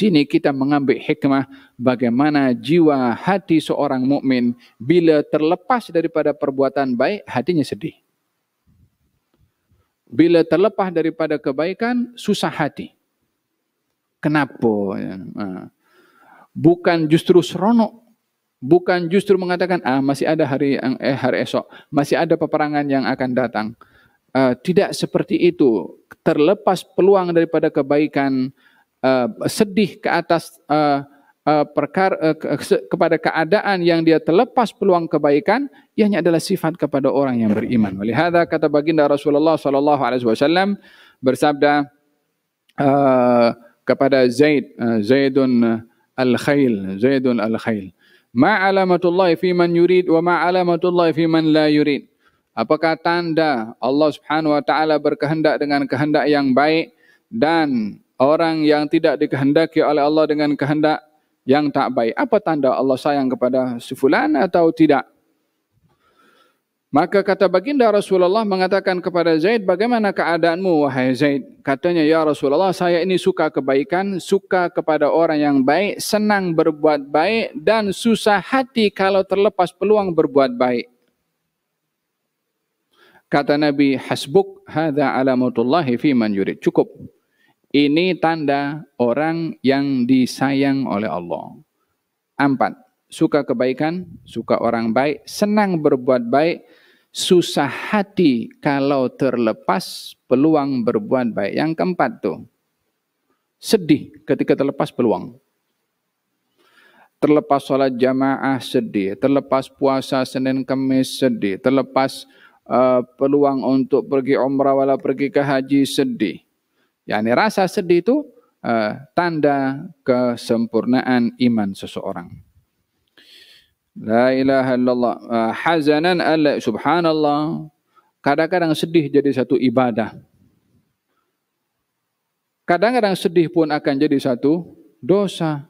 sini kita mengambil hikmah bagaimana jiwa hati seorang mukmin bila terlepas daripada perbuatan baik hatinya sedih. Bila terlepas daripada kebaikan susah hati. Kenapa? Ha. Bukan justru seronok, bukan justru mengatakan ah masih ada hari eh hari esok, masih ada peperangan yang akan datang. Uh, tidak seperti itu. Terlepas peluang daripada kebaikan, uh, sedih ke atas uh, uh, perkara uh, ke, kepada keadaan yang dia terlepas peluang kebaikan ianya adalah sifat kepada orang yang beriman. Oleh hada kata baginda Rasulullah sallallahu alaihi wasallam bersabda uh, kepada Zaid uh, Zaidun al-Khail Zaidun al-Khail ma alamatullah fi man yurid wa ma alamatullah fi man la yurid apakah tanda Allah Subhanahu wa taala berkehendak dengan kehendak yang baik dan orang yang tidak dikehendaki oleh Allah dengan kehendak yang tak baik. Apa tanda Allah sayang kepada sifulan atau tidak? Maka kata baginda Rasulullah mengatakan kepada Zaid, bagaimana keadaanmu wahai Zaid? Katanya, ya Rasulullah saya ini suka kebaikan, suka kepada orang yang baik, senang berbuat baik dan susah hati kalau terlepas peluang berbuat baik. Kata Nabi, hasbuk hadha alamutullahi fi man yurid. Cukup. Ini tanda orang yang disayang oleh Allah. Empat, suka kebaikan, suka orang baik, senang berbuat baik, susah hati kalau terlepas peluang berbuat baik. Yang keempat tuh, sedih ketika terlepas peluang. Terlepas sholat jamaah sedih, terlepas puasa Senin Kamis sedih, terlepas uh, peluang untuk pergi umrah walau pergi ke haji sedih yakni rasa sedih itu uh, tanda kesempurnaan iman seseorang. La ilaha illallah uh, hazanan ala subhanallah. Kadang-kadang sedih jadi satu ibadah. Kadang-kadang sedih pun akan jadi satu dosa.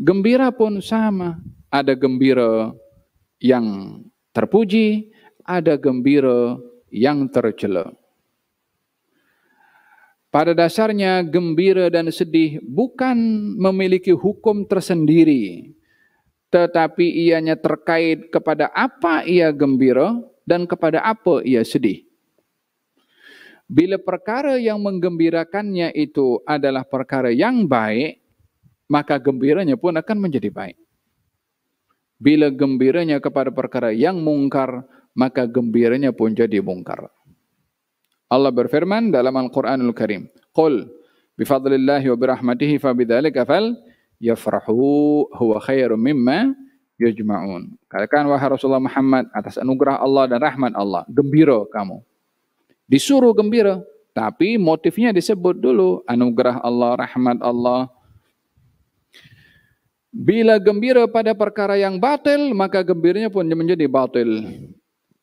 Gembira pun sama, ada gembira yang terpuji, ada gembira yang tercela. Pada dasarnya gembira dan sedih bukan memiliki hukum tersendiri tetapi ianya terkait kepada apa ia gembira dan kepada apa ia sedih. Bila perkara yang menggembirakannya itu adalah perkara yang baik, maka gembiranya pun akan menjadi baik. Bila gembiranya kepada perkara yang mungkar, maka gembiranya pun jadi mungkar. Allah berfirman dalam Al-Quranul Karim. Qul, bifadlillahi wa birahmatihi fa bidhalika fal yafrahu huwa khairu mimma yajma'un. Katakan wahai Rasulullah Muhammad atas anugerah Allah dan rahmat Allah. Gembira kamu. Disuruh gembira. Tapi motifnya disebut dulu. Anugerah Allah, rahmat Allah. Bila gembira pada perkara yang batil, maka gembiranya pun menjadi batil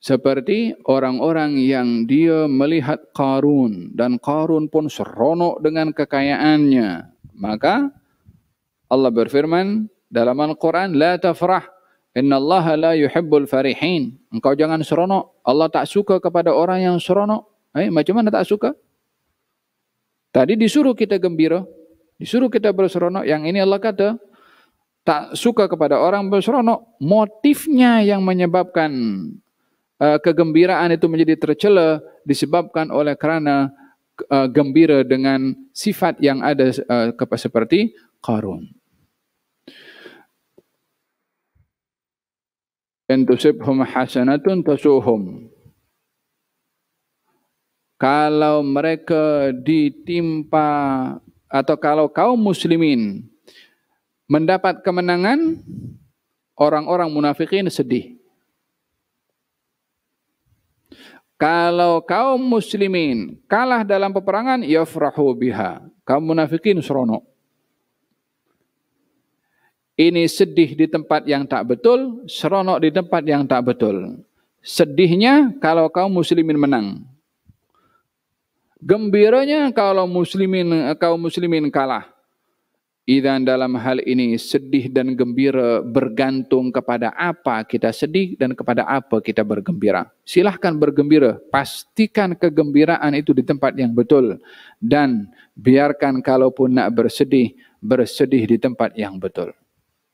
seperti orang-orang yang dia melihat Karun dan Karun pun seronok dengan kekayaannya maka Allah berfirman dalam Al-Qur'an la tafrah innallaha la yuhibbul farihin engkau jangan seronok Allah tak suka kepada orang yang seronok eh macam mana tak suka tadi disuruh kita gembira disuruh kita berseronok yang ini Allah kata tak suka kepada orang berseronok motifnya yang menyebabkan Eh, kegembiraan itu menjadi tercela disebabkan oleh kerana uh, gembira dengan sifat yang ada uh, seperti Qarun. Entusibhum hasanatun tasuhum. Kalau mereka ditimpa atau kalau kaum muslimin mendapat kemenangan, orang-orang munafikin sedih. Kalau kaum muslimin kalah dalam peperangan, yafrahu biha. Kaum munafikin serono. Ini sedih di tempat yang tak betul, seronok di tempat yang tak betul. Sedihnya kalau kaum muslimin menang. Gembiranya kalau muslimin kaum muslimin kalah. Idan dalam hal ini sedih dan gembira bergantung kepada apa kita sedih dan kepada apa kita bergembira. Silakan bergembira, pastikan kegembiraan itu di tempat yang betul. Dan biarkan kalaupun nak bersedih, bersedih di tempat yang betul.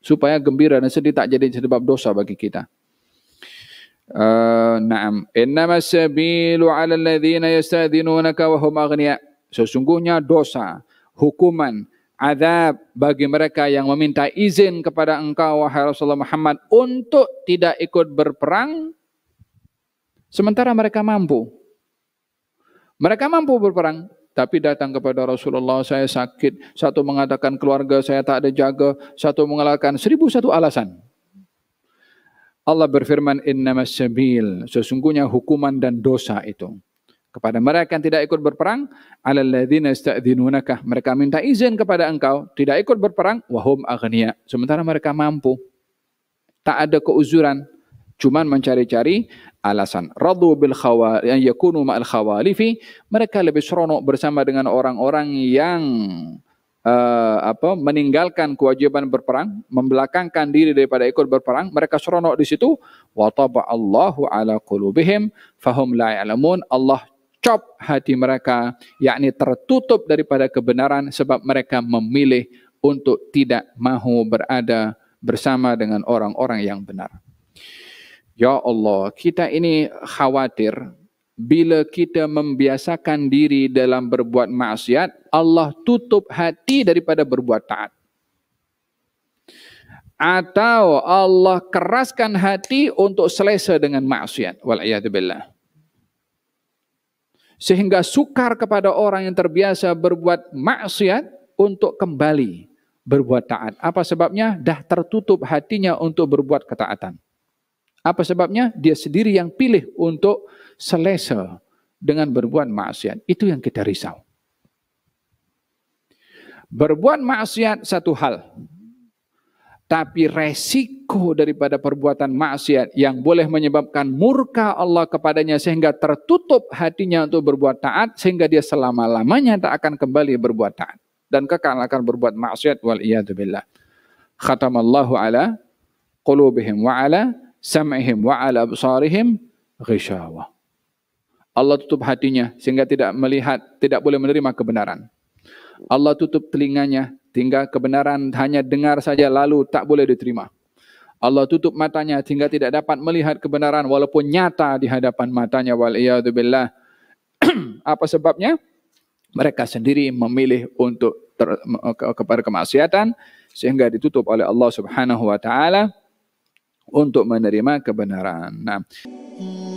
Supaya gembira dan sedih tak jadi sebab dosa bagi kita. Uh, naam. Innama sabilu ala alladhina yastadhinunaka wahum agniya. Sesungguhnya dosa, hukuman, azab bagi mereka yang meminta izin kepada engkau wahai Rasulullah Muhammad untuk tidak ikut berperang sementara mereka mampu. Mereka mampu berperang tapi datang kepada Rasulullah saya sakit, satu mengatakan keluarga saya tak ada jaga, satu mengatakan seribu satu alasan. Allah berfirman innamas sabil sesungguhnya hukuman dan dosa itu kepada mereka yang tidak ikut berperang alalladzina yasta'dzinunaka mereka minta izin kepada engkau tidak ikut berperang wahum aghnia sementara mereka mampu tak ada keuzuran cuma mencari-cari alasan radu bil khawali yang yakunu ma'al khawalifi mereka lebih seronok bersama dengan orang-orang yang uh, apa meninggalkan kewajiban berperang membelakangkan diri daripada ikut berperang mereka seronok di situ wa taba Allahu ala qulubihim fahum la ya'lamun Allah cop hati mereka, yakni tertutup daripada kebenaran sebab mereka memilih untuk tidak mahu berada bersama dengan orang-orang yang benar. Ya Allah, kita ini khawatir bila kita membiasakan diri dalam berbuat maksiat, Allah tutup hati daripada berbuat taat. Atau Allah keraskan hati untuk selesa dengan maksiat. Wal'iyadu billah sehingga sukar kepada orang yang terbiasa berbuat maksiat untuk kembali berbuat taat. Apa sebabnya? Dah tertutup hatinya untuk berbuat ketaatan. Apa sebabnya? Dia sendiri yang pilih untuk selesa dengan berbuat maksiat. Itu yang kita risau. Berbuat maksiat satu hal, tapi resiko daripada perbuatan maksiat yang boleh menyebabkan murka Allah kepadanya sehingga tertutup hatinya untuk berbuat taat sehingga dia selama-lamanya tak akan kembali berbuat taat dan kekal akan berbuat maksiat wal iyad billah khatamallahu ala qulubihim wa ala sam'ihim wa ala absarihim ghishawa Allah tutup hatinya sehingga tidak melihat tidak boleh menerima kebenaran Allah tutup telinganya sehingga kebenaran hanya dengar saja lalu tak boleh diterima. Allah tutup matanya sehingga tidak dapat melihat kebenaran walaupun nyata di hadapan matanya. Waliyahudzubillah. Apa sebabnya? Mereka sendiri memilih untuk ter, ke, kepada kemaksiatan sehingga ditutup oleh Allah Subhanahu wa taala untuk menerima kebenaran. Nah.